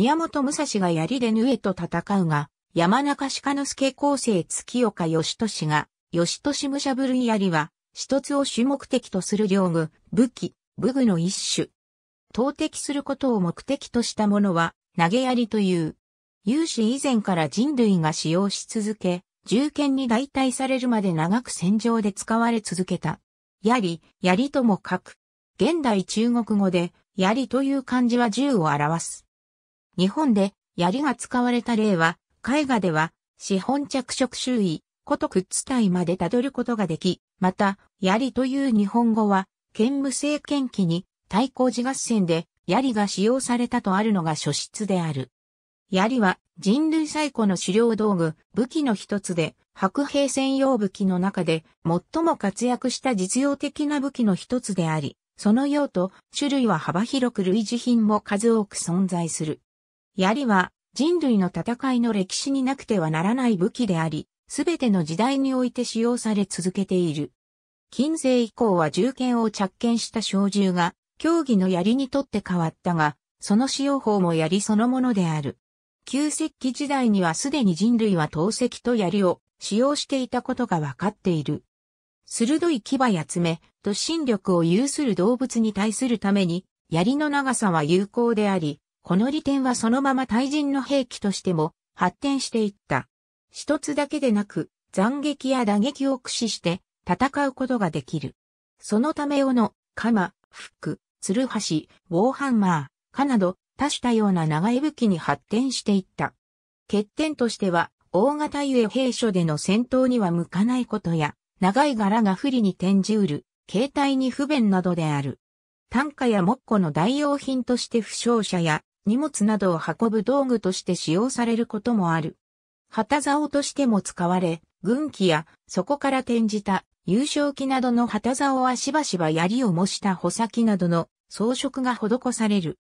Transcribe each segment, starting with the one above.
宮本武蔵が槍で縫えと戦うが、山中鹿之助構成月岡義俊が、義俊武者ぶるい槍は、一つを主目的とする領具、武器、武具の一種。投擲することを目的としたものは、投げ槍という。有史以前から人類が使用し続け、銃剣に代替されるまで長く戦場で使われ続けた。槍、槍とも書く。現代中国語で、槍という漢字は銃を表す。日本で槍が使われた例は、絵画では、資本着色周囲、古徳地帯までたどることができ、また、槍という日本語は、剣無政権期に、対抗寺合戦で、槍が使用されたとあるのが初出である。槍は人類最古の狩猟道具、武器の一つで、白兵専用武器の中で最も活躍した実用的な武器の一つであり、その用途、種類は幅広く類似品も数多く存在する。槍は人類の戦いの歴史になくてはならない武器であり、すべての時代において使用され続けている。近世以降は銃剣を着剣した小銃が、競技の槍にとって変わったが、その使用法も槍そのものである。旧石器時代にはすでに人類は陶石と槍を使用していたことがわかっている。鋭い牙や爪、突進力を有する動物に対するために、槍の長さは有効であり、この利点はそのまま対人の兵器としても発展していった。一つだけでなく、斬撃や打撃を駆使して戦うことができる。そのため斧、の、鎌、服、鶴橋、ウォーハンマー、かなど多種多様な長い武器に発展していった。欠点としては、大型ゆえ兵所での戦闘には向かないことや、長い柄が不利に転じうる、携帯に不便などである。単価や木庫の代用品として負傷者や荷物などを運ぶ道具として使用されることもある。旗竿としても使われ、軍旗やそこから転じた優勝旗などの旗竿はしばしば槍を模した穂先などの装飾が施される。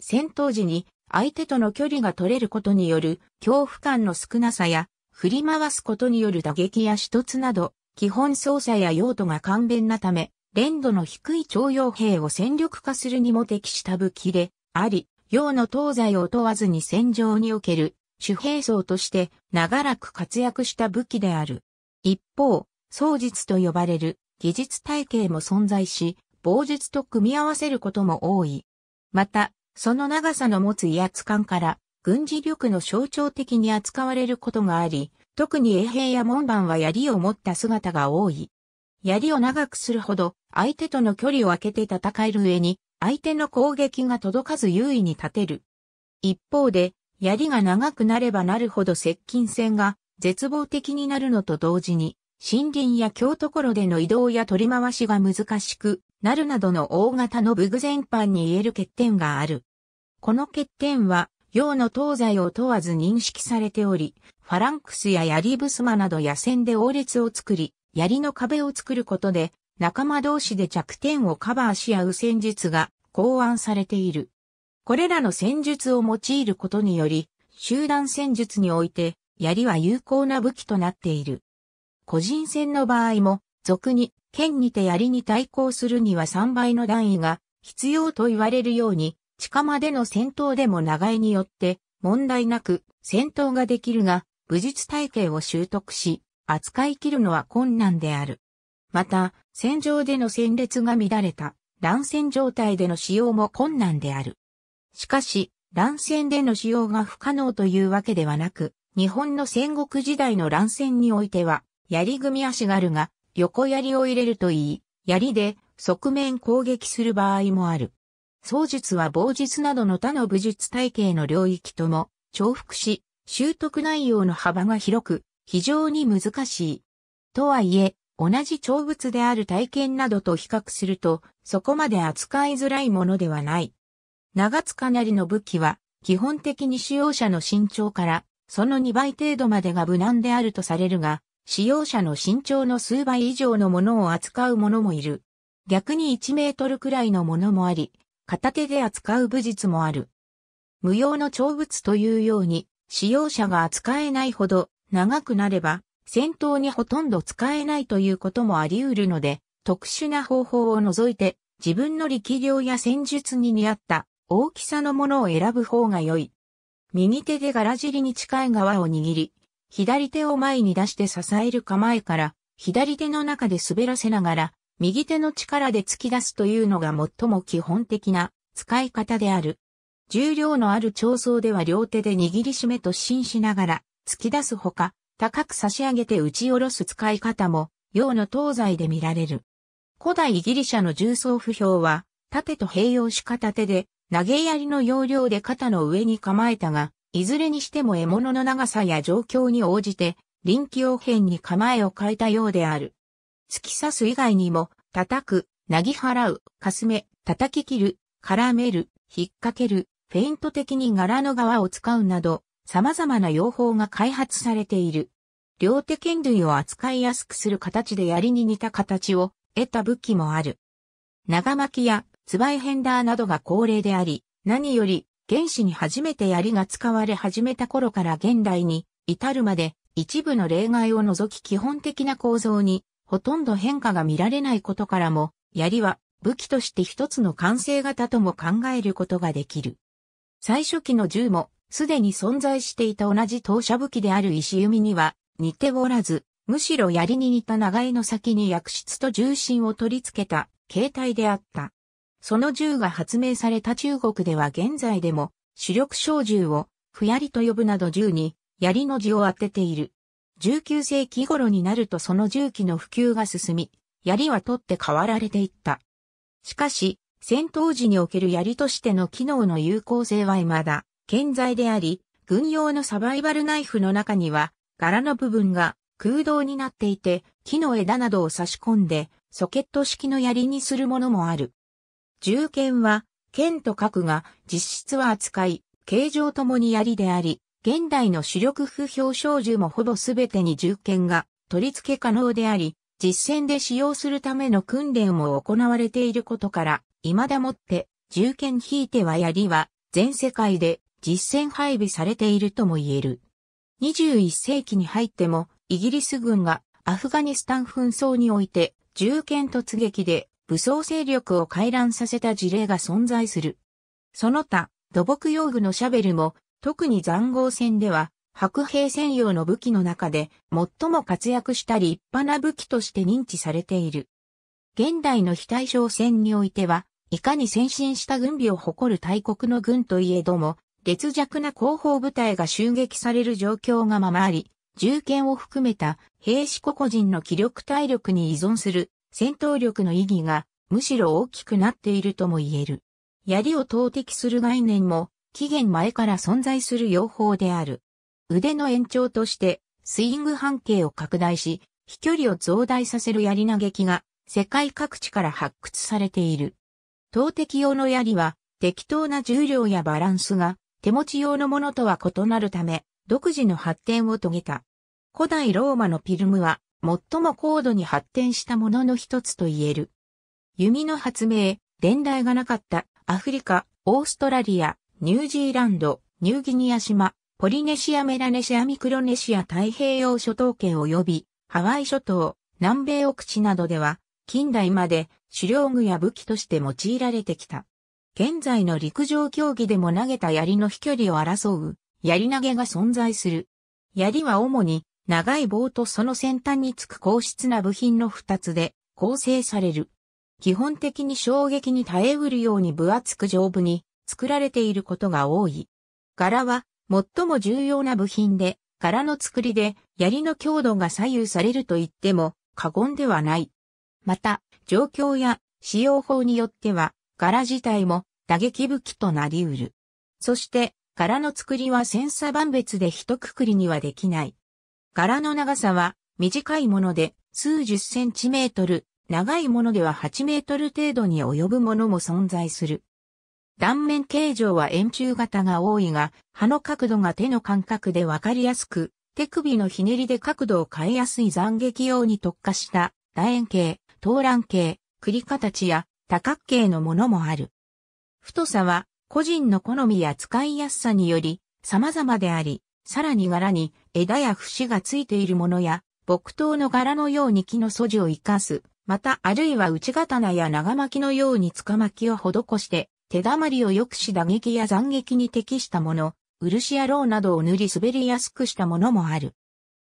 戦闘時に相手との距離が取れることによる恐怖感の少なさや振り回すことによる打撃や一突など基本操作や用途が簡便なため練度の低い徴用兵を戦力化するにも適した武器であり、洋の東西を問わずに戦場における主兵装として長らく活躍した武器である。一方、双術と呼ばれる技術体系も存在し、防術と組み合わせることも多い。また、その長さの持つ威圧感から、軍事力の象徴的に扱われることがあり、特に衛兵や門番は槍を持った姿が多い。槍を長くするほど相手との距離を空けて戦える上に相手の攻撃が届かず優位に立てる。一方で、槍が長くなればなるほど接近戦が絶望的になるのと同時に、森林や京所での移動や取り回しが難しくなるなどの大型の武具全般に言える欠点がある。この欠点は、洋の東西を問わず認識されており、ファランクスや槍ブスマなど野戦で王列を作り、槍の壁を作ることで、仲間同士で弱点をカバーし合う戦術が考案されている。これらの戦術を用いることにより、集団戦術において、槍は有効な武器となっている。個人戦の場合も、俗に、剣にて槍に対抗するには3倍の段位が必要と言われるように、近までの戦闘でも長いによって問題なく戦闘ができるが、武術体系を習得し、扱い切るのは困難である。また、戦場での戦列が乱れた乱戦状態での使用も困難である。しかし、乱戦での使用が不可能というわけではなく、日本の戦国時代の乱戦においては、槍組足軽が横槍を入れるといい、槍で側面攻撃する場合もある。槍術は棒術などの他の武術体系の領域とも重複し、習得内容の幅が広く、非常に難しい。とはいえ、同じ長物である体験などと比較すると、そこまで扱いづらいものではない。長塚なりの武器は、基本的に使用者の身長から、その2倍程度までが無難であるとされるが、使用者の身長の数倍以上のものを扱うものもいる。逆に1メートルくらいのものもあり、片手で扱う武術もある。無用の長物というように、使用者が扱えないほど長くなれば、戦闘にほとんど使えないということもあり得るので、特殊な方法を除いて、自分の力量や戦術に似合った大きさのものを選ぶ方が良い。右手で柄尻に近い側を握り、左手を前に出して支える構えから、左手の中で滑らせながら、右手の力で突き出すというのが最も基本的な使い方である。重量のある調装では両手で握りしめと信しながら、突き出すほか、高く差し上げて打ち下ろす使い方も、用の東西で見られる。古代ギリシャの重装不評は、盾と併用し片手で、投げ槍の要領で肩の上に構えたが、いずれにしても獲物の長さや状況に応じて、臨機応変に構えを変えたようである。突き刺す以外にも、叩く、なぎ払う、かすめ、叩き切る、絡める、引っ掛ける、フェイント的に柄の側を使うなど、様々な用法が開発されている。両手剣類を扱いやすくする形で槍に似た形を得た武器もある。長巻きやツバイヘンダーなどが恒例であり、何より原始に初めて槍が使われ始めた頃から現代に至るまで一部の例外を除き基本的な構造にほとんど変化が見られないことからも、槍は武器として一つの完成型とも考えることができる。最初期の銃もすでに存在していた同じ投射武器である石弓には似ておらず、むしろ槍に似た長いの先に薬室と重心を取り付けた形態であった。その銃が発明された中国では現在でも主力小銃を不槍と呼ぶなど銃に槍の字を当てている。19世紀頃になるとその銃器の普及が進み、槍は取って変わられていった。しかし、戦闘時における槍としての機能の有効性は未だ健在であり、軍用のサバイバルナイフの中には、柄の部分が空洞になっていて、木の枝などを差し込んで、ソケット式の槍にするものもある。銃剣は、剣と核が実質は扱い、形状ともに槍であり、現代の主力不表彰銃もほぼ全てに銃剣が取り付け可能であり、実戦で使用するための訓練も行われていることから、未だもって、銃剣ひいては槍は、全世界で実戦配備されているとも言える。21世紀に入っても、イギリス軍がアフガニスタン紛争において、銃剣突撃で武装勢力を回覧させた事例が存在する。その他、土木用具のシャベルも、特に残酷戦では、白兵専用の武器の中で最も活躍した立派な武器として認知されている。現代の非対称戦においては、いかに先進した軍備を誇る大国の軍といえども、劣弱な後方部隊が襲撃される状況がままあり、銃剣を含めた兵士個々人の気力体力に依存する戦闘力の意義がむしろ大きくなっているとも言える。槍を投擲する概念も期限前から存在する用法である。腕の延長としてスイング半径を拡大し、飛距離を増大させる槍投撃が世界各地から発掘されている。投擲用の槍は適当な重量やバランスが手持ち用のものとは異なるため、独自の発展を遂げた。古代ローマのフィルムは、最も高度に発展したものの一つと言える。弓の発明、伝来がなかったアフリカ、オーストラリア、ニュージーランド、ニューギニア島、ポリネシアメラネシアミクロネシア太平洋諸島圏及びハワイ諸島、南米奥地などでは近代まで狩猟具や武器として用いられてきた。現在の陸上競技でも投げた槍の飛距離を争う、槍投げが存在する。槍は主に、長い棒とその先端につく硬質な部品の二つで構成される。基本的に衝撃に耐えうるように分厚く丈夫に作られていることが多い。柄は最も重要な部品で、柄の作りで槍の強度が左右されると言っても過言ではない。また、状況や使用法によっては柄自体も打撃武器となり得る。そして、柄の作りは千差万別で一括りにはできない。柄の長さは短いもので数十センチメートル、長いものでは8メートル程度に及ぶものも存在する。断面形状は円柱型が多いが、刃の角度が手の感覚でわかりやすく、手首のひねりで角度を変えやすい斬撃用に特化した楕円形、投卵形、栗形や多角形のものもある。太さは個人の好みや使いやすさにより様々であり、さらに柄に枝や節がついているものや、木刀の柄のように木の素地を活かす、またあるいは内刀や長巻きのように束巻きを施して、手だまりを良くし打撃や斬撃に適したもの、漆やろうなどを塗り滑りやすくしたものもある。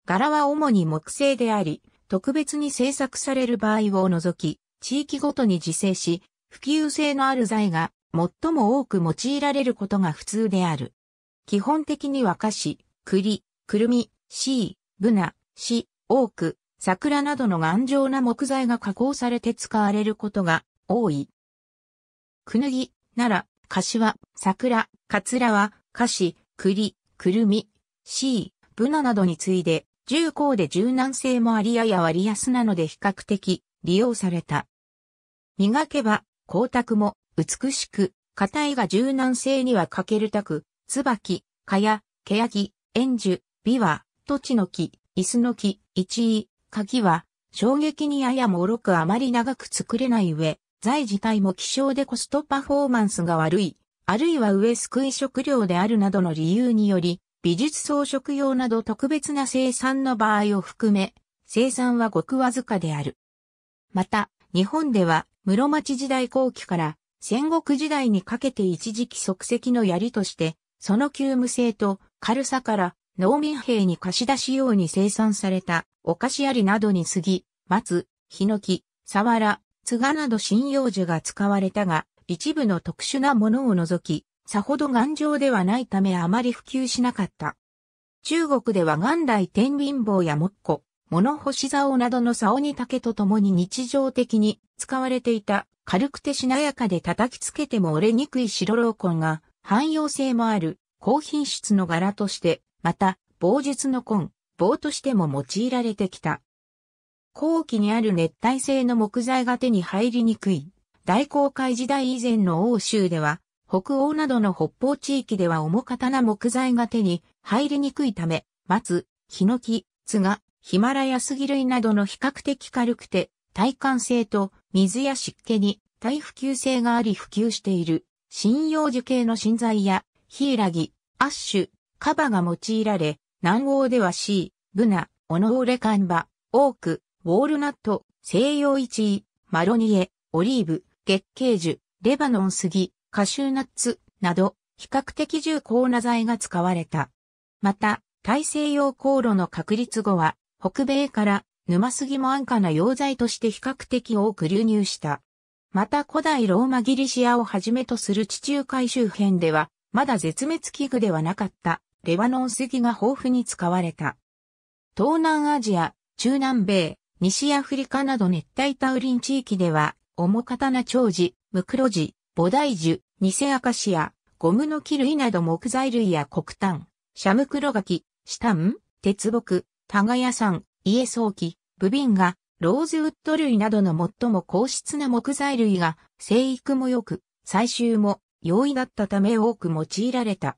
柄は主に木製であり、特別に製作される場合を除き、地域ごとに自生し、普及性のある材が最も多く用いられることが普通である。基本的には菓子、栗、くるみ、シー、ブナ、シ、オーク、桜などの頑丈な木材が加工されて使われることが多い。くぬぎ、奈良、柏、桜、カツラは、菓子、栗、くるみ、シー、ブナなどに次いで、重厚で柔軟性もありやや割安なので比較的利用された。磨けば、光沢も、美しく、硬いが柔軟性には欠けるたく、椿、かや、けやき、円樹、美は、土地の木、椅子の木、一位、鍵は、衝撃にややもろくあまり長く作れない上、材自体も希少でコストパフォーマンスが悪い、あるいは上救い食料であるなどの理由により、美術装飾用など特別な生産の場合を含め、生産はごくわずかである。また、日本では室町時代後期から戦国時代にかけて一時期即席の槍として、その急務性と軽さから農民兵に貸し出し用に生産されたお菓子槍などに過ぎ、松、ヒノキ、サワラ、ツガなど針葉樹が使われたが、一部の特殊なものを除き、さほど頑丈ではないためあまり普及しなかった。中国では元来天秤棒やモっコ。物干し竿などの竿に竹と共に日常的に使われていた軽くてしなやかで叩きつけても折れにくい白老根が汎用性もある高品質の柄として、また、棒術の根、棒としても用いられてきた。後期にある熱帯性の木材が手に入りにくい。大航海時代以前の欧州では、北欧などの北方地域では重刀な木材が手に入りにくいため、松、ヒノキ、ツガ、ヒマラヤ杉類などの比較的軽くて、耐寒性と水や湿気に耐普及性があり普及している、針葉樹系の芯材や、ヒイラギ、アッシュ、カバが用いられ、南欧ではシー、ブナ、オノオレカンバ、オーク、ウォールナット、西洋一位、マロニエ、オリーブ、月桂樹、レバノン杉、カシューナッツ、など、比較的重厚な材が使われた。また、大西洋航路の確立後は、北米から沼杉も安価な溶剤として比較的多く流入した。また古代ローマギリシアをはじめとする地中海周辺では、まだ絶滅危惧ではなかったレバノン杉が豊富に使われた。東南アジア、中南米、西アフリカなど熱帯タウリン地域では、重刀長寿、ムクロジ、菩提樹、ニアカシア、ゴムの木類など木材類や黒炭、シャムクロガキ、シタン、鉄木、耕さん、家早期、ブビンガ、ローズウッド類などの最も硬質な木材類が生育も良く、採集も容易だったため多く用いられた。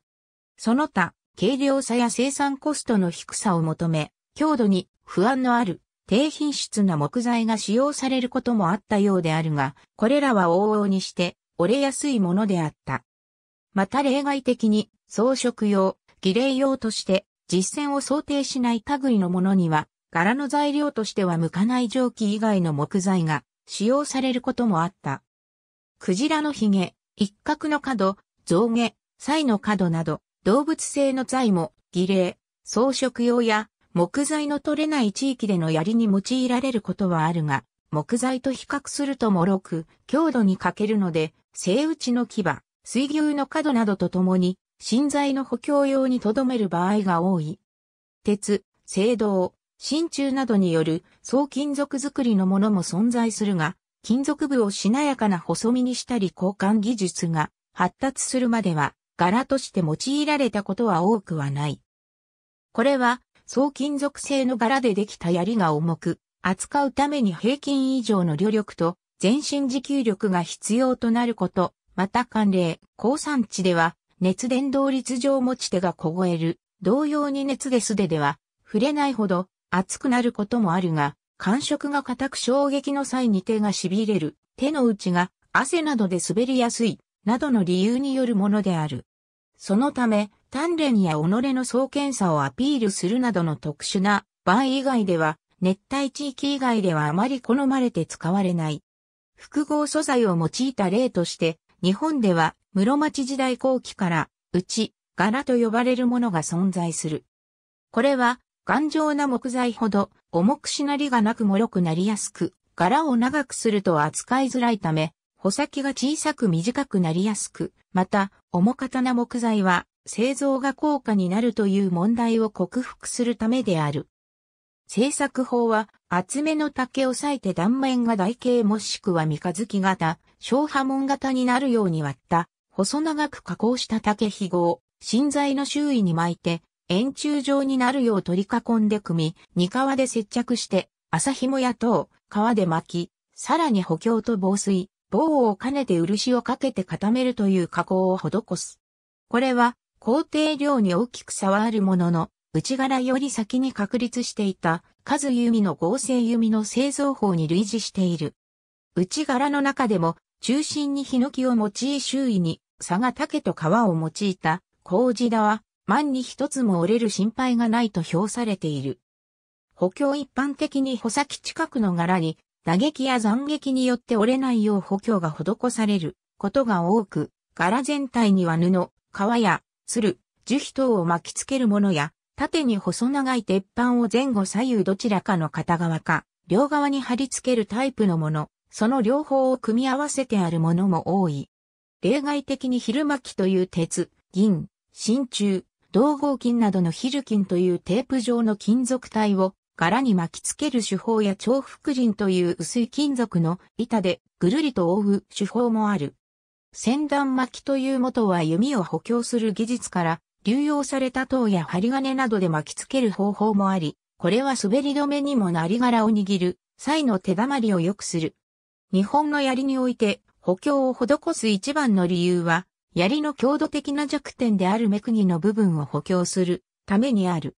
その他、軽量さや生産コストの低さを求め、強度に不安のある低品質な木材が使用されることもあったようであるが、これらは往々にして折れやすいものであった。また例外的に装飾用、儀礼用として実践を想定しない類のものには、柄の材料としては向かない蒸気以外の木材が使用されることもあった。クジラのヒゲ、一角の角、象牙、サイの角など、動物性の材も、儀礼、装飾用や、木材の取れない地域での槍に用いられることはあるが、木材と比較すると脆く、強度に欠けるので、生打ちの牙、水牛の角などとともに、芯材の補強用に留める場合が多い。鉄、青銅、真鍮などによる総金属作りのものも存在するが、金属部をしなやかな細身にしたり交換技術が発達するまでは柄として用いられたことは多くはない。これは総金属製の柄でできた槍が重く、扱うために平均以上の旅力と全身持久力が必要となること、また寒冷、高山地では熱伝導率上持ち手が凍える。同様に熱で素手では、触れないほど熱くなることもあるが、感触が硬く衝撃の際に手が痺れる、手の内が汗などで滑りやすい、などの理由によるものである。そのため、鍛錬や己の総検査をアピールするなどの特殊な場合以外では、熱帯地域以外ではあまり好まれて使われない。複合素材を用いた例として、日本では室町時代後期から内、柄と呼ばれるものが存在する。これは頑丈な木材ほど重くしなりがなく脆くなりやすく、柄を長くすると扱いづらいため、穂先が小さく短くなりやすく、また、重型な木材は製造が高価になるという問題を克服するためである。製作法は厚めの竹を裂いて断面が台形もしくは三日月型、小波紋型になるように割った、細長く加工した竹ひごを、芯材の周囲に巻いて、円柱状になるよう取り囲んで組み、二皮で接着して、麻紐や等、皮で巻き、さらに補強と防水、棒を兼ねて漆をかけて固めるという加工を施す。これは、工程量に大きく差はあるものの、内柄より先に確立していた、数弓の合成弓の製造法に類似している。内柄の中でも、中心にヒノキを用い周囲に佐賀竹と皮を用いた麹田は万に一つも折れる心配がないと評されている。補強一般的に穂先近くの柄に打撃や斬撃によって折れないよう補強が施されることが多く、柄全体には布、皮や、鶴、樹皮等を巻きつけるものや、縦に細長い鉄板を前後左右どちらかの片側か、両側に貼り付けるタイプのもの、その両方を組み合わせてあるものも多い。例外的に昼巻きという鉄、銀、真鍮、銅合金などのヒル金というテープ状の金属体を柄に巻きつける手法や重複人という薄い金属の板でぐるりと覆う手法もある。先端巻きという元は弓を補強する技術から流用された塔や針金などで巻きつける方法もあり、これは滑り止めにもなり柄を握る際の手だまりを良くする日本の槍において補強を施す一番の理由は、槍の強度的な弱点である目国の部分を補強するためにある。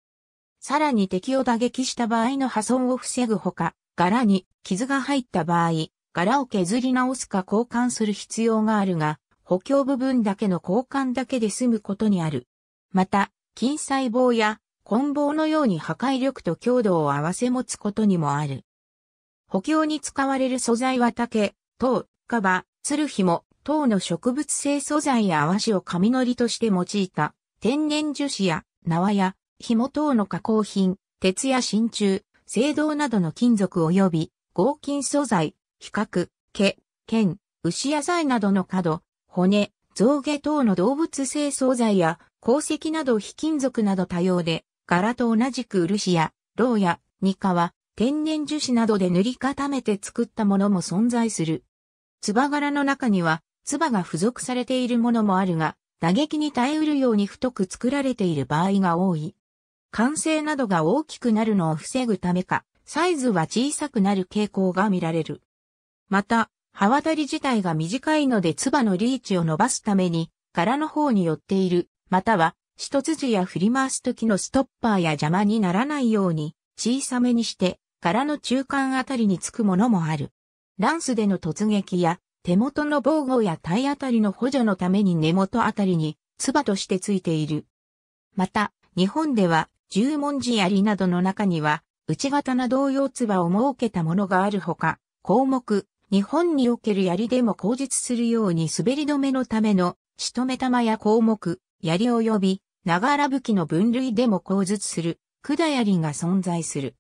さらに敵を打撃した場合の破損を防ぐほか、柄に傷が入った場合、柄を削り直すか交換する必要があるが、補強部分だけの交換だけで済むことにある。また、筋細胞や棍棒のように破壊力と強度を合わせ持つことにもある。補強に使われる素材は竹、糖、カバ、ツルヒモ、糖の植物性素材や和紙を紙のりとして用いた、天然樹脂や縄や紐等の加工品、鉄や真鍮、青銅などの金属及び合金素材、比較、毛、剣、牛野菜などの角、骨、象牙等の動物性素材や鉱石など非金属など多様で、柄と同じく漆や、銅や、ニカは、天然樹脂などで塗り固めて作ったものも存在する。ツバ柄の中には、つが付属されているものもあるが、打撃に耐えうるように太く作られている場合が多い。完成などが大きくなるのを防ぐためか、サイズは小さくなる傾向が見られる。また、刃渡り自体が短いので唾のリーチを伸ばすために、柄の方に寄っている、または、一筋や振り回す時のストッパーや邪魔にならないように、小さめにして、柄の中間あたりにつくものもある。ランスでの突撃や、手元の防護や体あたりの補助のために根元あたりに、唾としてついている。また、日本では、十文字槍などの中には、内型な同様唾を設けたものがあるほか、項目、日本における槍でも口実するように滑り止めのための、仕留め玉や項目、槍及び、長荒武器の分類でも口述する、管槍が存在する。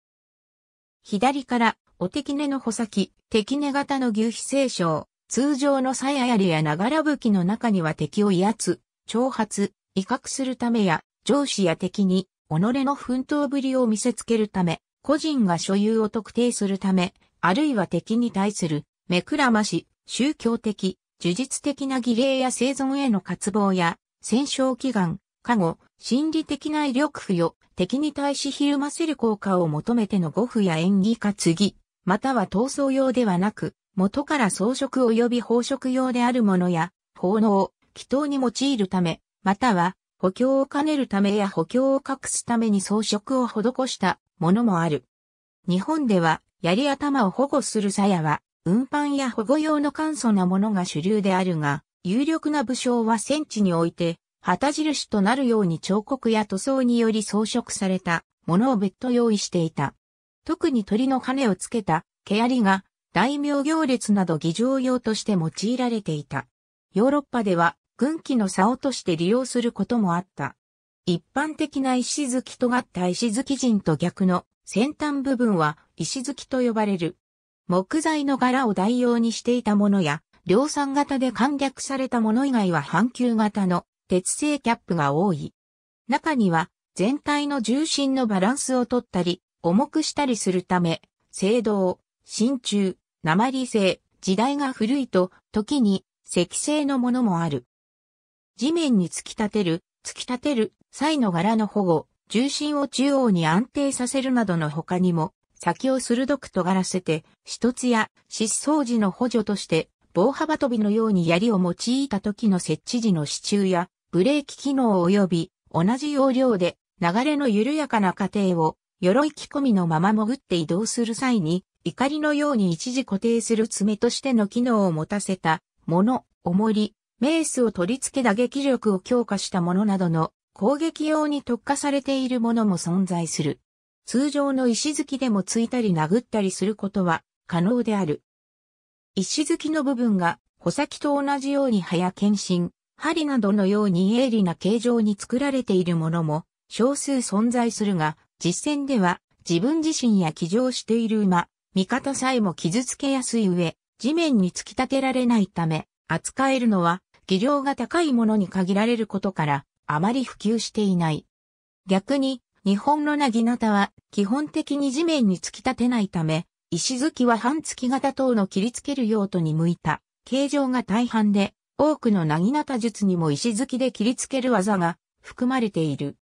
左から、お手根の穂先、敵根型の牛皮聖少、通常の鞘やりや長らぶきの中には敵を威圧、挑発、威嚇するためや、上司や敵に、己の奮闘ぶりを見せつけるため、個人が所有を特定するため、あるいは敵に対する、目くらまし、宗教的、呪術的な儀礼や生存への渇望や、戦勝祈願、加護、心理的な威力付与、敵に対しひるませる効果を求めての護符や縁起担ぎ、または闘争用ではなく、元から装飾及び宝飾用であるものや、奉納、祈祷に用いるため、または、補強を兼ねるためや補強を隠すために装飾を施したものもある。日本では、槍頭を保護する鞘は、運搬や保護用の簡素なものが主流であるが、有力な武将は戦地において、旗印となるように彫刻や塗装により装飾されたものを別途用意していた。特に鳥の羽をつけた毛槍が大名行列など議場用として用いられていた。ヨーロッパでは軍旗の竿として利用することもあった。一般的な石づきとがった石づき人と逆の先端部分は石づきと呼ばれる。木材の柄を代用にしていたものや、量産型で簡略されたもの以外は半球型の鉄製キャップが多い。中には全体の重心のバランスをとったり、重くしたりするため、青銅、真鍮、鉛製、時代が古いと、時に石製のものもある。地面に突き立てる、突き立てる、際の柄の保護、重心を中央に安定させるなどの他にも、先を鋭く尖らせて、一つや失踪時の補助として、棒幅跳びのように槍を用いた時の設置時の支柱や、ブレーキ機能及び同じ要領で流れの緩やかな過程を鎧着込みのまま潜って移動する際に怒りのように一時固定する爪としての機能を持たせたもの、重り、メースを取り付け打撃力を強化したものなどの攻撃用に特化されているものも存在する。通常の石突きでもついたり殴ったりすることは可能である。石突きの部分が穂先と同じように早検診。針などのように鋭利な形状に作られているものも少数存在するが、実戦では自分自身や騎乗している馬、味方さえも傷つけやすい上、地面に突き立てられないため、扱えるのは技量が高いものに限られることから、あまり普及していない。逆に、日本のなぎなたは基本的に地面に突き立てないため、石突きは半月型等の切りつける用途に向いた形状が大半で、多くのなぎなた術にも石突きで切りつける技が含まれている。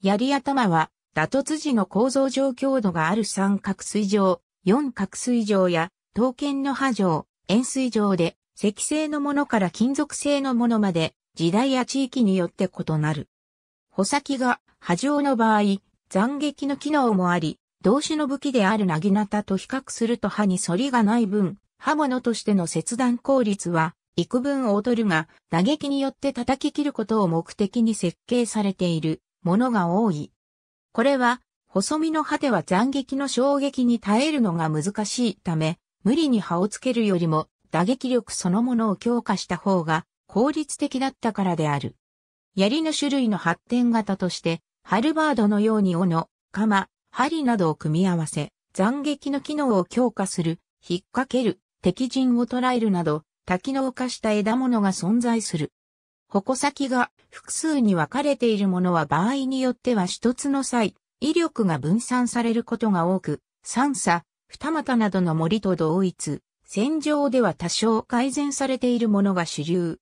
槍頭は、打突時の構造上強度がある三角水上、四角水上や、刀剣の波状、円錐状で、石製のものから金属製のものまで、時代や地域によって異なる。穂先が波状の場合、斬撃の機能もあり、同種の武器であるなぎなたと比較すると刃に反りがない分、刃物としての切断効率は幾分劣るが、打撃によって叩き切ることを目的に設計されているものが多い。これは、細身の刃では斬撃の衝撃に耐えるのが難しいため、無理に刃をつけるよりも打撃力そのものを強化した方が効率的だったからである。槍の種類の発展型として、ハルバードのように斧、鎌、針などを組み合わせ、斬撃の機能を強化する、引っ掛ける、敵陣を捉えるなど、滝の浮かした枝物が存在する。矛先が複数に分かれているものは場合によっては一つの際、威力が分散されることが多く、三叉、二股などの森と同一、戦場では多少改善されているものが主流。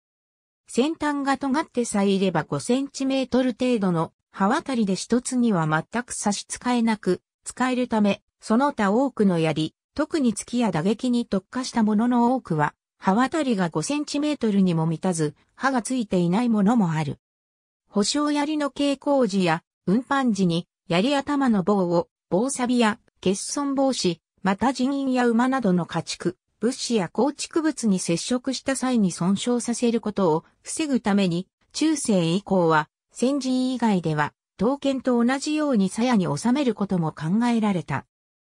先端が尖ってさえいれば5センチメートル程度の刃渡りで一つには全く差し支えなく、使えるため、その他多くの槍、特に突きや打撃に特化したものの多くは、刃渡りが5センチメートルにも満たず、刃がついていないものもある。保証槍の傾向時や運搬時に槍頭の棒を棒錆や欠損防止、また人員や馬などの家畜、物資や構築物に接触した際に損傷させることを防ぐために、中世以降は戦時以外では刀剣と同じように鞘に収めることも考えられた。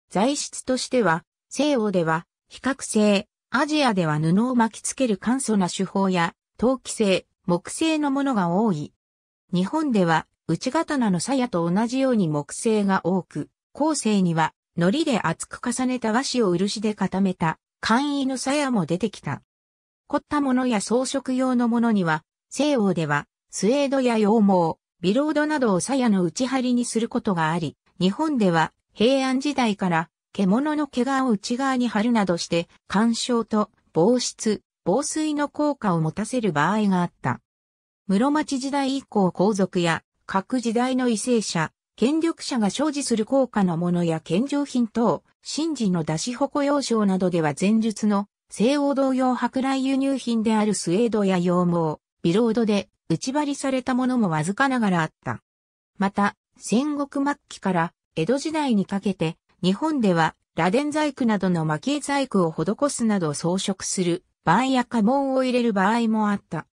材質としては、西欧では比較性、アジアでは布を巻きつける簡素な手法や、陶器製、木製のものが多い。日本では、内刀の鞘と同じように木製が多く、後世には、糊で厚く重ねた和紙を漆で固めた、簡易の鞘も出てきた。凝ったものや装飾用のものには、西欧では、スウェードや羊毛、ビロードなどを鞘の内張りにすることがあり、日本では、平安時代から獣の毛皮を内側に貼るなどして、干渉と防湿、防水の効果を持たせる場合があった。室町時代以降皇族や各時代の為政者、権力者が所持する高価なものや献上品等、神事の出し矛要賞などでは前述の西欧同様舶来輸入品であるスウェードや羊毛、ビロードで内張りされたものもわずかながらあった。また、戦国末期から江戸時代にかけて日本では、螺鈿細工などの蒔絵細工を施すなど装飾する場合や家紋を入れる場合もあった。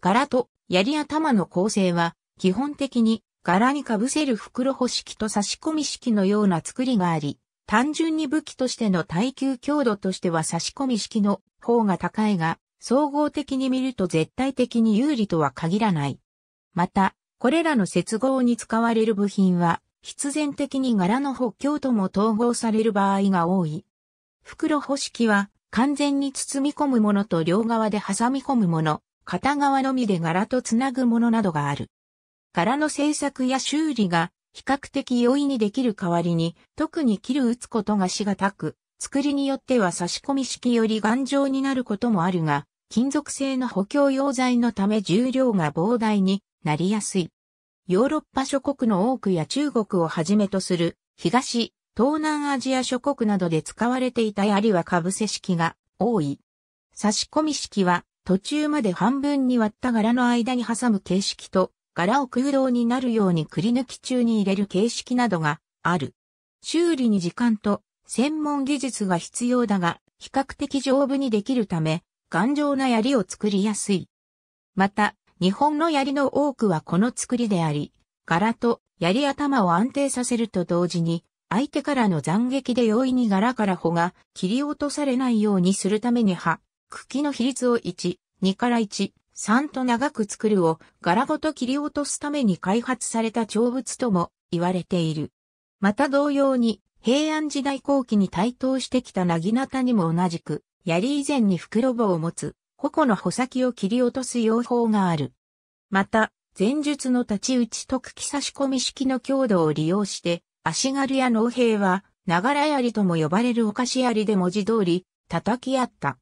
柄と槍頭の構成は、基本的に柄に被せる袋穂式と差し込み式のような作りがあり、単純に武器としての耐久強度としては差し込み式の方が高いが、総合的に見ると絶対的に有利とは限らない。また、これらの接合に使われる部品は、必然的に柄の補強とも統合される場合が多い。袋保式は完全に包み込むものと両側で挟み込むもの、片側のみで柄とつなぐものなどがある。柄の製作や修理が比較的容易にできる代わりに、特に切る打つことがしがたく、作りによっては差し込み式より頑丈になることもあるが、金属製の補強用材のため重量が膨大になりやすい。ヨーロッパ諸国の多くや中国をはじめとする東、東南アジア諸国などで使われていた槍はかぶせ式が多い。差し込み式は途中まで半分に割った柄の間に挟む形式と柄を空洞になるようにくり抜き中に入れる形式などがある。修理に時間と専門技術が必要だが比較的丈夫にできるため頑丈な槍を作りやすい。また、日本の槍の多くはこの作りであり、柄と槍頭を安定させると同時に、相手からの斬撃で容易に柄から穂が切り落とされないようにするために葉、茎の比率を1、2から1、3と長く作るを柄ごと切り落とすために開発された長物とも言われている。また同様に、平安時代後期に台頭してきたなぎなたにも同じく、槍以前に袋棒を持つ、矛の穂先を切り落とす用法がある。また、前述の立ち打ち特記差し込み式の強度を利用して、足軽や農兵は、ながら槍とも呼ばれるお菓子槍で文字通り、叩き合った。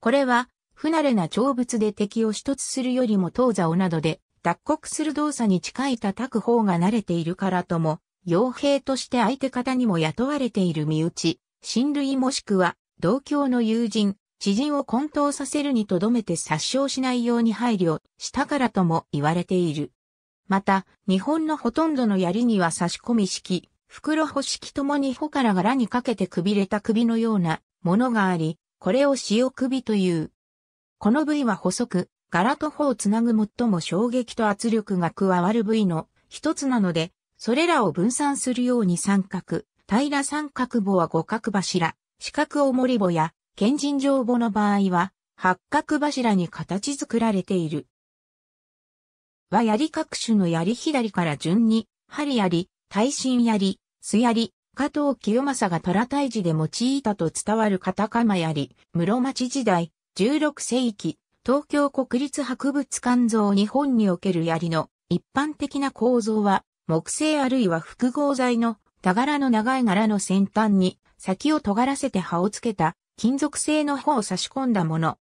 これは、不慣れな長物で敵を一つするよりも東をなどで、脱穀する動作に近い叩く方が慣れているからとも、傭兵として相手方にも雇われている身内、親類もしくは、同郷の友人、知人を混沌させるにとどめて殺傷しないように配慮したからとも言われている。また、日本のほとんどの槍には差し込み式、袋穂式ともに穂から柄にかけてくびれた首のようなものがあり、これを塩首という。この部位は細く、柄と穂をつなぐ最も衝撃と圧力が加わる部位の一つなので、それらを分散するように三角、平三角棒は五角柱、四角重り棒や賢人帳簿の場合は、八角柱に形作られている。和槍各種の槍左から順に、針槍、耐震槍、素槍、加藤清正が虎退治で用いたと伝わるカタカマ槍、室町時代、16世紀、東京国立博物館像日本における槍の一般的な構造は、木製あるいは複合材の、田柄の長い柄の先端に、先を尖らせて刃をつけた金属製の帆を差し込んだもの。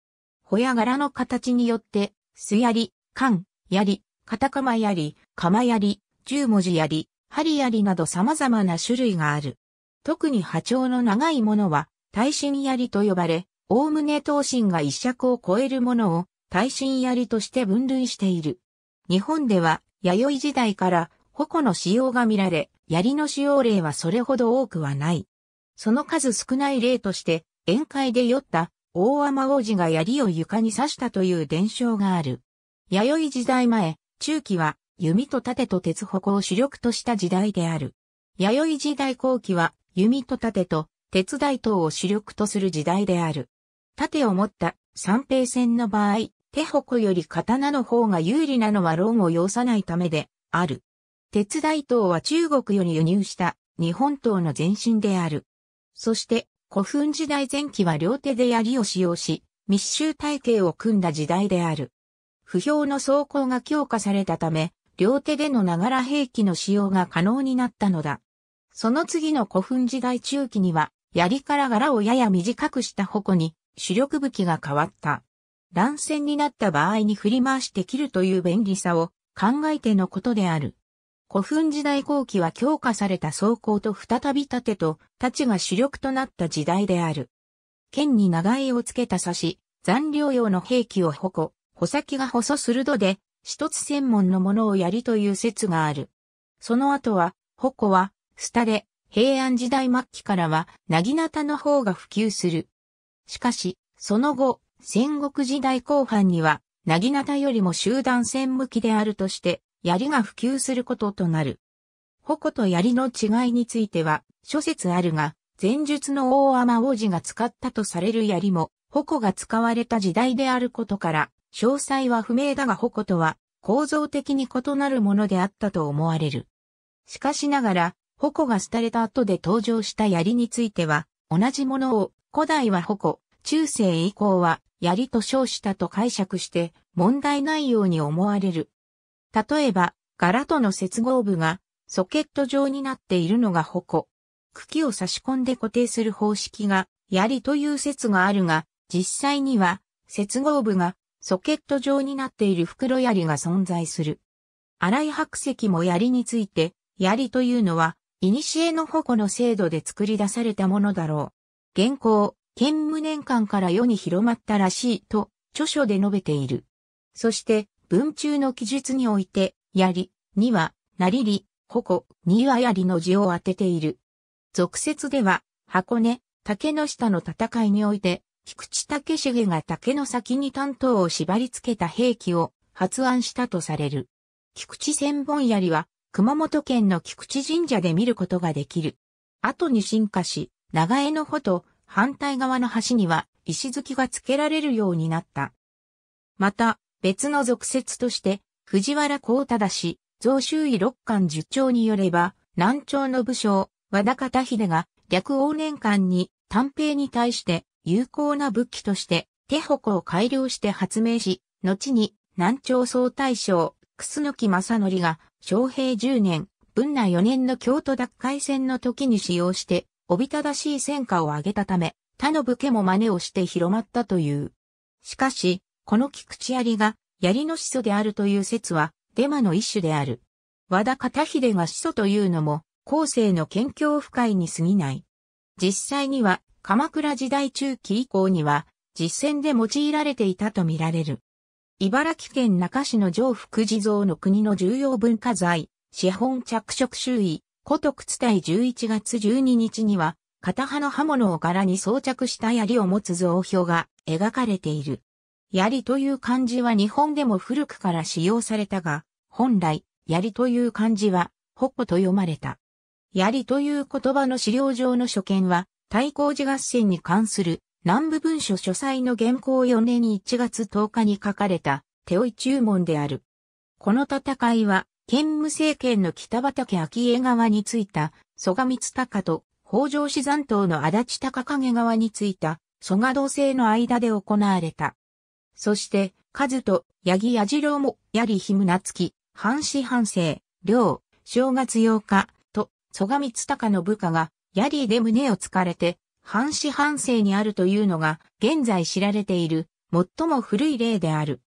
帆や柄の形によって、素槍、缶、槍、片釜槍、釜槍、十文字槍、針槍など様々な種類がある。特に波長の長いものは、耐震槍と呼ばれ、おおむね刀身が一尺を超えるものを、耐震槍として分類している。日本では、弥生時代から、矛の使用が見られ、槍の使用例はそれほど多くはない。その数少ない例として、宴会で酔った大天王子が槍を床に刺したという伝承がある。弥生時代前、中期は弓と盾と鉄矛を主力とした時代である。弥生時代後期は弓と盾と鉄大刀を主力とする時代である。盾を持った三平戦の場合、手矛より刀の方が有利なのは論を要さないためである。鉄大刀は中国より輸入した日本刀の前身である。そして古墳時代前期は両手で槍を使用し、密集体系を組んだ時代である。不評の装甲が強化されたため、両手でのながら兵器の使用が可能になったのだ。その次の古墳時代中期には、槍から柄をやや短くした矛に主力武器が変わった。乱戦になった場合に振り回して切るという便利さを考えてのことである。古墳時代後期は強化された装甲と再び盾と、太刀が主力となった時代である。剣に長柄をつけた差し、残量用の兵器を矛、穂先が細鋭で、一つ専門のものを槍という説がある。その後は、矛は、廃れ、平安時代末期からは、なぎなたの方が普及する。しかし、その後、戦国時代後半には、なぎなたよりも集団戦向きであるとして、槍が普及することとなる。矛と槍の違いについては、諸説あるが、前述の大天王子が使ったとされる槍も、矛が使われた時代であることから、詳細は不明だが矛とは構造的に異なるものであったと思われる。しかしながら、矛が廃れた後で登場した槍については、同じものを古代は矛、中世以降は槍と称したと解釈して問題ないように思われる。例えば、柄との接合部がソケット状になっているのが矛。茎を差し込んで固定する方式が槍という説があるが、実際には接合部がソケット状になっている袋槍が存在する。荒井白石も槍について、槍というのは、古の矛の制度で作り出されたものだろう。現行、建無年間から世に広まったらしいと、著書で述べている。そして、文中の記述において、槍には、なりり、矛には槍の字を当てている。俗説では、箱根、竹の下の戦いにおいて、菊池武重が竹の先に担当を縛り付けた兵器を発案したとされる。菊池千本槍は、熊本県の菊池神社で見ることができる。後に進化し、長江の穂と反対側の橋には石突きが付けられるようになった。また、別の俗説として、藤原孝忠氏、増州医六官受長によれば、南朝の武将、和田方秀が、略往年間に、短兵に対して、有効な武器として、手鉾を改良して発明し、後に、南朝総大将、楠木正則が、昌平十年、文内四年の京都奪回戦の時に使用して、おびただしい戦果を上げたため、他の武家も真似をして広まったという。しかし、この菊池槍が槍の始祖であるという説はデマの一種である。和田片秀が始祖というのも後世の研究不快に過ぎない。実際には鎌倉時代中期以降には実践で用いられていたとみられる。茨城県中市の上福地蔵の国の重要文化財、資本着色周囲、古徳伝い11月12日には、片刃の刃物を柄に装着した槍を持つ造標が描かれている。槍という漢字は日本でも古くから使用されたが、本来、槍という漢字は、矛と読まれた。槍という言葉の資料上の所見は、対抗寺合戦に関する南部文書書斎の原稿4年1月10日に書かれた、手追い注文である。この戦いは、県務政権の北畠昭恵側についた、蘇我光隆と北条志山党の足立高影側についた、蘇我同姓の間で行われた。そして、カズと、八木ジ次郎も、槍ヒムナツキ、半死半生、両、正月8日、と、曽我光隆の部下が、槍で胸をつかれて、半死半生にあるというのが、現在知られている、最も古い例である。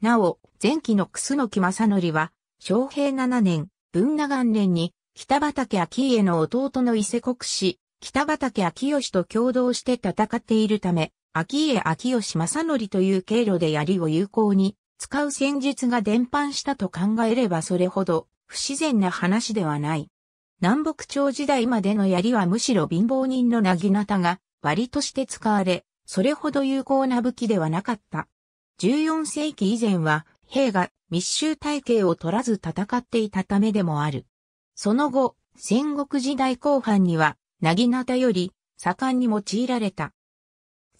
なお、前期の楠木正則は、昭平七年、文奈元年に、北畠明家の弟の伊勢国氏、北畠明義と共同して戦っているため、秋家秋吉正則という経路で槍を有効に使う戦術が伝播したと考えればそれほど不自然な話ではない。南北朝時代までの槍はむしろ貧乏人のなぎなたが割として使われ、それほど有効な武器ではなかった。14世紀以前は兵が密集体系を取らず戦っていたためでもある。その後、戦国時代後半には、なぎなたより盛んに用いられた。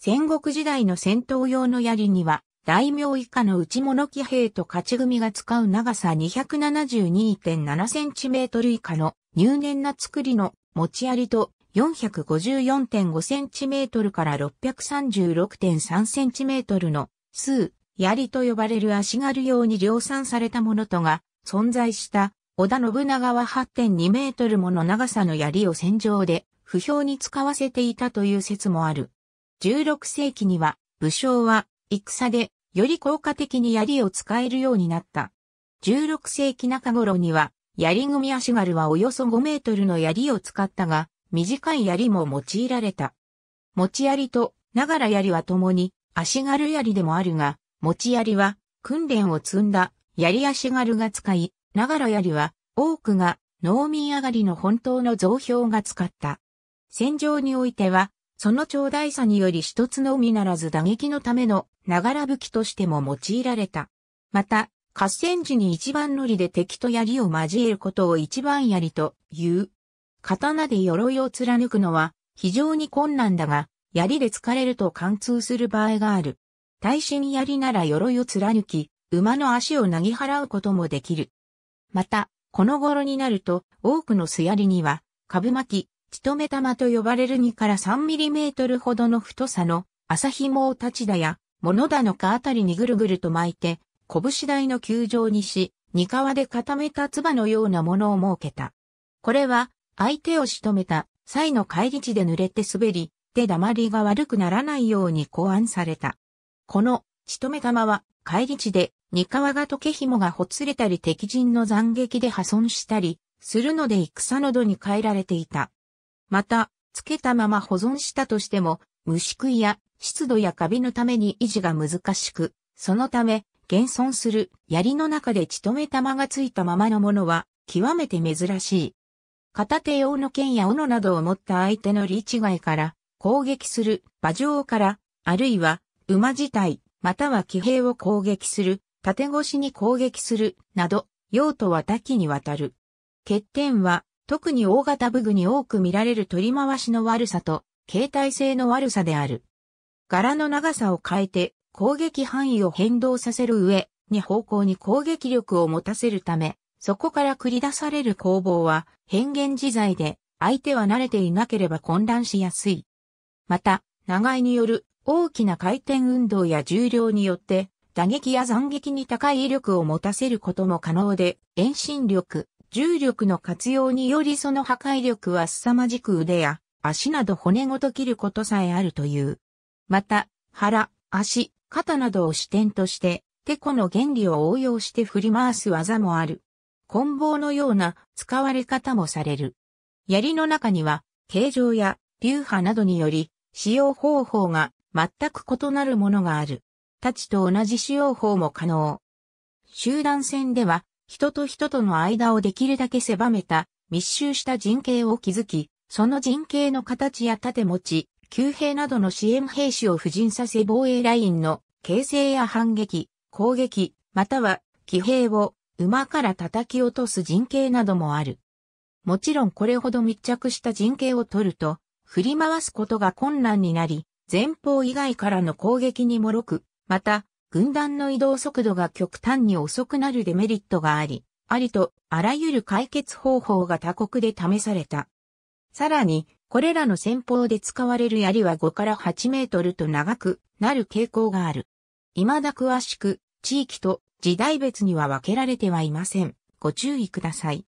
戦国時代の戦闘用の槍には、大名以下の内物騎兵と勝ち組が使う長さ 272.7cm 以下の入念な作りの持ち槍と 454.5cm から 636.3cm の数、槍と呼ばれる足軽用に量産されたものとが存在した織田信長は8.2メートルもの長さの槍を戦場で不評に使わせていたという説もある。16世紀には武将は戦でより効果的に槍を使えるようになった。16世紀中頃には槍組足軽はおよそ5メートルの槍を使ったが、短い槍も用いられた。持ち槍とながら槍は共に足軽槍でもあるが、持ち槍は訓練を積んだ槍足軽が使い、ながら槍は多くが農民上がりの本当の増標が使った。戦場においてはその長大さにより一つのみならず打撃のためのながら武器としても用いられた。また、合戦時に一番乗りで敵と槍を交えることを一番槍という。刀で鎧を貫くのは非常に困難だが、槍で疲れると貫通する場合がある。耐震槍なら鎧を貫き、馬の足をなぎ払うこともできる。また、この頃になると、多くの素槍には、株巻き、チトメ玉と呼ばれる2から3ミリメートルほどの太さの朝紐を立ちだや、物だのかあたりにぐるぐると巻いて、拳台の球状にし、二皮で固めた唾のようなものを設けた。これは、相手を仕留めた際の帰り地で濡れて滑り、手黙りが悪くならないように考案された。この、仕留め玉は、帰り地で、二皮が溶け紐がほつれたり敵陣の斬撃で破損したり、するので戦の度に変えられていた。また、つけたまま保存したとしても、虫食いや湿度やカビのために維持が難しく、そのため、現存する槍の中で血止め玉がついたままのものは、極めて珍しい。片手用の剣や斧などを持った相手の利違いから攻撃する馬上から、あるいは馬自体、または騎兵を攻撃する、縦越しに攻撃する、など、用途は多岐にわたる。欠点は、特に大型武具に多く見られる取り回しの悪さと、携帯性の悪さである。柄の長さを変えて攻撃範囲を変動させる上、に方向に攻撃力を持たせるため、そこから繰り出される攻防は変幻自在で、相手は慣れていなければ混乱しやすい。また、長いによる大きな回転運動や重量によって、打撃や斬撃に高い威力を持たせることも可能で、遠心力、重力の活用によりその破壊力は凄まじく腕や足など骨ごと切ることさえあるという。また、腹、足、肩などを視点として、てこの原理を応用して振り回す技もある。棍棒のような使われ方もされる。槍の中には、形状や流派などにより、使用方法が全く異なるものがある。太刀と同じ使用法も可能。集団戦では、人と人との間をできるだけ狭めた密集した陣形を築き、その陣形の形や盾持ち、旧兵などの支援兵士を布陣させ防衛ラインの形成や反撃、攻撃、または騎兵を馬から叩き落とす陣形などもある。もちろんこれほど密着した陣形を取ると、振り回すことが困難になり、前方以外からの攻撃にもろく、また、軍団の移動速度が極端に遅くなるデメリットがあり、ありとあらゆる解決方法が他国で試された。さらに、これらの戦法で使われる槍は5から8メートルと長くなる傾向がある。未だ詳しく、地域と時代別には分けられてはいません。ご注意ください。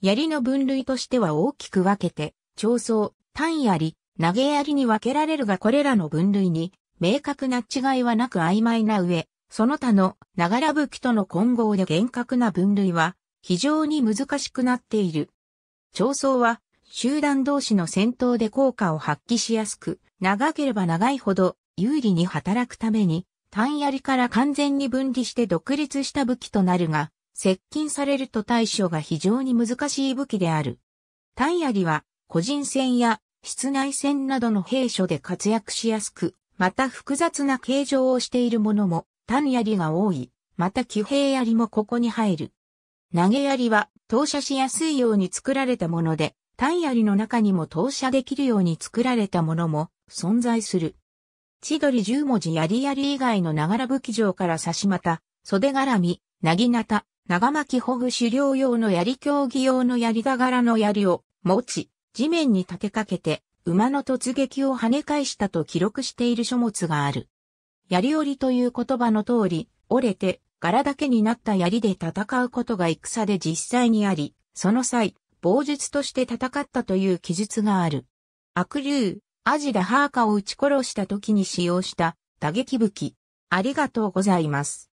槍の分類としては大きく分けて、長槍、単槍、投げ槍に分けられるがこれらの分類に明確な違いはなく曖昧な上、その他のながら武器との混合で厳格な分類は非常に難しくなっている。長装は集団同士の戦闘で効果を発揮しやすく、長ければ長いほど有利に働くために、単槍から完全に分離して独立した武器となるが、接近されると対処が非常に難しい武器である。単槍は個人戦や室内戦などの兵所で活躍しやすく、また複雑な形状をしているものも単槍が多い。また騎兵槍もここに入る。投げ槍は投射しやすいように作られたもので、単槍の中にも投射できるように作られたものも存在する。千鳥十文字槍槍以外のながら武器場から差しまた、袖絡み、なぎなた、長巻ほぐ狩猟用の槍競技用の槍だ柄の槍を持ち、地面に立てかけて、馬の突撃を跳ね返したと記録している書物がある。槍折りという言葉の通り、折れて、柄だけになった槍で戦うことが戦で実際にあり、その際、傍術として戦ったという記述がある。悪竜、アジダハーカを撃ち殺した時に使用した打撃武器。ありがとうございます。